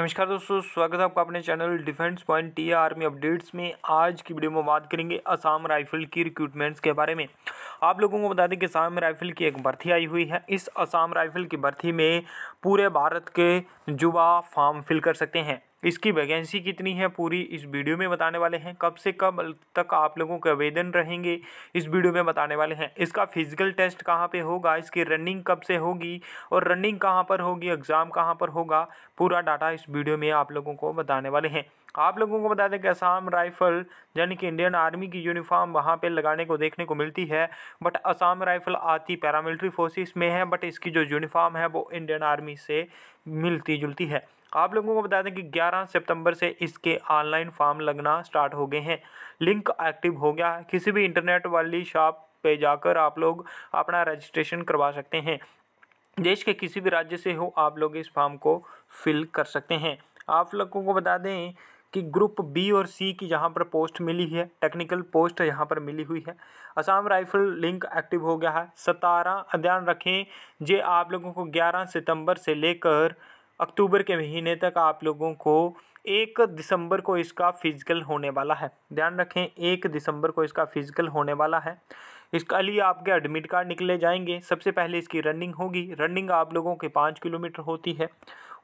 नमस्कार दोस्तों स्वागत है आपका अपने channel defence point T army updates में आज की वीडियो में बात करेंगे असम राइफल की रिक्रूटमेंट्स के बारे में आप लोगों को बता दें कि असम राइफल की एक भर्ती आई हुई है इस असम राइफल की भर्ती में पूरे भारत के युवा फॉर्म फिल कर सकते हैं इसकी वैकेंसी कितनी है पूरी इस वीडियो में बताने वाले हैं कब से कब तक आप लोगों के आवेदन रहेंगे इस वीडियो में बताने वाले हैं इसका फिजिकल टेस्ट कहाँ पे होगा इसकी रनिंग कब से होगी और रनिंग कहाँ पर होगी एग्ज़ाम कहाँ पर होगा पूरा डाटा इस वीडियो में आप लोगों को बताने वाले हैं आप लोगों को बता दें कि असम राइफल यानी कि इंडियन आर्मी की यूनिफॉर्म वहाँ पे लगाने को देखने को मिलती है बट असम राइफल आती पैरामिलिट्री फोर्सेस में है बट इसकी जो यूनिफॉर्म है वो इंडियन आर्मी से मिलती जुलती है आप लोगों को बता दें कि 11 सितंबर से इसके ऑनलाइन फॉर्म लगना स्टार्ट हो गए हैं लिंक एक्टिव हो गया है किसी भी इंटरनेट वाली शॉप पे जाकर आप लोग अपना रजिस्ट्रेशन करवा सकते हैं देश के किसी भी राज्य से हो आप लोग इस फॉर्म को फिल कर सकते हैं आप लोगों को बता दें कि ग्रुप बी और सी की जहाँ पर पोस्ट मिली है टेक्निकल पोस्ट यहाँ पर मिली हुई है असम राइफल लिंक एक्टिव हो गया है सतारह ध्यान रखें जे आप लोगों को 11 सितंबर से लेकर अक्टूबर के महीने तक आप लोगों को एक दिसंबर को इसका फिजिकल होने वाला है ध्यान रखें एक दिसंबर को इसका फिजिकल होने वाला है इसका लिए आपके एडमिट कार्ड निकले जाएंगे सबसे पहले इसकी रनिंग होगी रनिंग आप लोगों के पाँच किलोमीटर होती है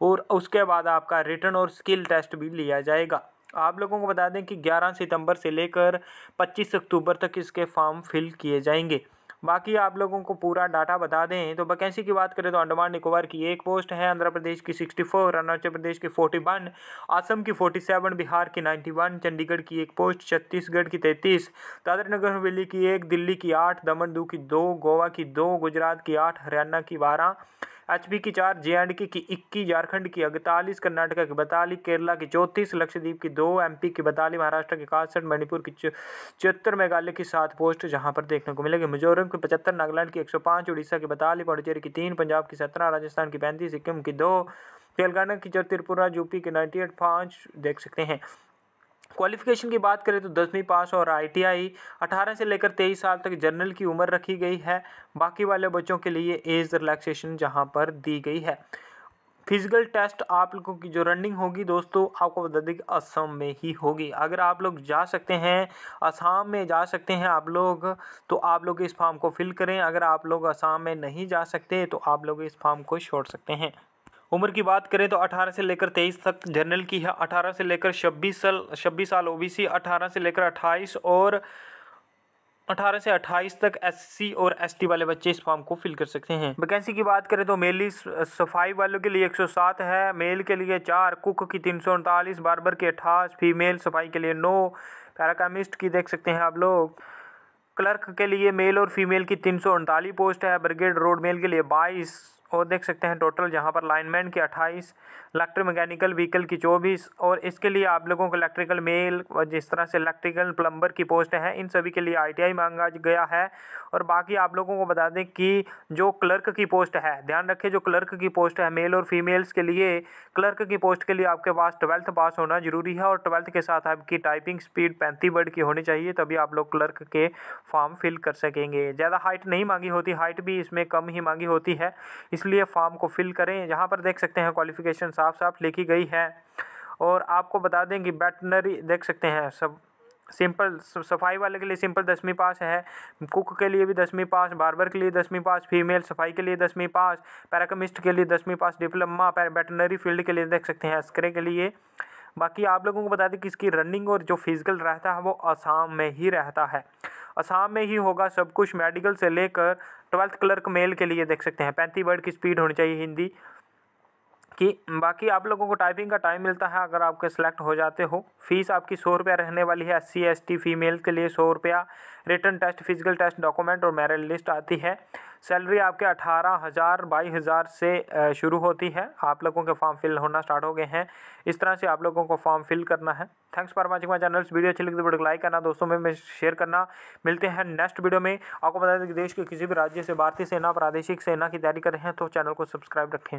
और उसके बाद आपका रिटर्न और स्किल टेस्ट भी लिया जाएगा आप लोगों को बता दें कि 11 सितंबर से लेकर 25 अक्टूबर तक इसके फॉर्म फिल किए जाएंगे बाकी आप लोगों को पूरा डाटा बता दें तो वैकेंसी की बात करें तो अंडमान निकोबार की एक पोस्ट है आंध्र प्रदेश की सिक्सटी फोर अरुणाचल प्रदेश की फोर्टी वन असम की फोर्टी सेवन बिहार की नाइन्टी वन चंडीगढ़ की एक पोस्ट छत्तीसगढ़ की तैंतीस दादर नगर हवेली की एक दिल्ली की आठ दमन दू की दो गोवा की दो गुजरात की आठ हरियाणा की बारह एच की चार जे एंड के की इक्कीस झारखंड की अड़तालीस कर्नाटका की बतालीस केरला की चौंतीस लक्षद्वीप की दो पी की बतालीस महाराष्ट्र की इकसठ मणिपुर की छिहत्तर मेघालय की सात पोस्ट जहाँ पर देखने को मिलेगी मिजोरम की पचहत्तर नागालैंड की एक सौ पाँच उड़ीसा की बतालीस पुडुचेरी की तीन पंजाब की सत्रह राजस्थान की पैंतीस सिक्किम की दो तेलंगाना की जो त्रिपुरा यूपी के नाइन्टी एट पाँच देख सकते हैं क्वालिफिकेशन की बात करें तो दसवीं पास और आईटीआई 18 से लेकर 23 साल तक जनरल की उम्र रखी गई है बाकी वाले बच्चों के लिए एज रिलैक्सेशन जहाँ पर दी गई है फिजिकल टेस्ट आप लोगों की जो रनिंग होगी दोस्तों आपको बता दें कि असम में ही होगी अगर आप लोग जा सकते हैं असम में जा सकते हैं आप लोग तो आप लोग इस फॉर्म को फिल करें अगर आप लोग असम में नहीं जा सकते तो आप लोग इस फॉर्म को छोड़ सकते हैं उम्र की बात करें तो 18 से लेकर 23 तक जनरल की है 18 से लेकर 26 साल छब्बीस साल ओबीसी 18 से लेकर 28 और 18 से 28 तक एससी और एसटी वाले बच्चे इस फॉर्म को फिल कर सकते हैं वैकेंसी की बात करें तो मेली सफाई वालों के लिए 107 है मेल के लिए चार कुक की तीन बार्बर की अट्ठाईस फीमेल सफाई के लिए नौ पैराकामिस्ट की देख सकते हैं आप लोग क्लर्क के लिए मेल और फीमेल की तीन पोस्ट है ब्रिगेड रोड मेल के लिए बाईस और देख सकते हैं टोटल यहाँ पर लाइनमैन की अट्ठाईस इलेक्ट्रिक मैकेनिकल व्हीकल की चौबीस और इसके लिए आप लोगों को इलेक्ट्रिकल मेल जिस तरह से इलेक्ट्रिकल प्लम्बर की पोस्ट हैं इन सभी के लिए आई मांगा गया है और बाकी आप लोगों को बता दें कि जो क्लर्क की पोस्ट है ध्यान रखें जो क्लर्क की पोस्ट है मेल और फीमेल्स के लिए क्लर्क की पोस्ट के लिए आपके पास ट्वेल्थ पास होना ज़रूरी है और ट्वेल्थ के साथ आपकी टाइपिंग स्पीड पैंतीस वर्ड की होनी चाहिए तभी आप लोग क्लर्क के फॉर्म फिल कर सकेंगे ज़्यादा हाइट नहीं मांगी होती हाइट भी इसमें कम ही मांगी होती है इसलिए फॉर्म को फिल करें यहाँ पर देख सकते हैं क्वालिफिकेशन साफ साफ लिखी गई है और आपको बता दें कि वेटनरी देख सकते हैं सब सिंपल सफाई वाले के लिए सिंपल दसवीं पास है कुक के लिए भी दसवीं पास बारबर के लिए दसवीं पास फीमेल सफाई के लिए दसवीं पास पैराकमिस्ट के लिए दसवीं पास डिप्लोमा वेटनरी फील्ड के लिए देख सकते हैं अस्करे के लिए बाकी आप लोगों को बता दें कि इसकी रनिंग और जो फिजिकल रहता है वो असम में ही रहता है असम में ही होगा सब कुछ मेडिकल से लेकर ट्वेल्थ क्लर्क मेल के लिए देख सकते हैं पैंतीस वर्ड की स्पीड होनी चाहिए हिंदी कि बाकी आप लोगों को टाइपिंग का टाइम मिलता है अगर आपके सेलेक्ट हो जाते हो फीस आपकी सौ रुपया रहने वाली है S C S T female के लिए सौ रुपया return test physical test document और मेरिट लिस्ट आती है सैलरी आपके अठारह हज़ार बाईस हज़ार से शुरू होती है आप लोगों के फॉर्म फिल होना स्टार्ट हो गए हैं इस तरह से आप लोगों को फॉर्म फिल करना है thanks for watching my channels video अच्छी लगती है वीडियो लाइक करना दोस्तों में शेयर करना मिलते हैं नेक्स्ट वीडियो में आपको बता दें कि देश के किसी भी राज्य से भारतीय सेना प्रादेशिक सेना की तैयारी कर रहे हैं तो चैनल को सब्सक्राइब रखें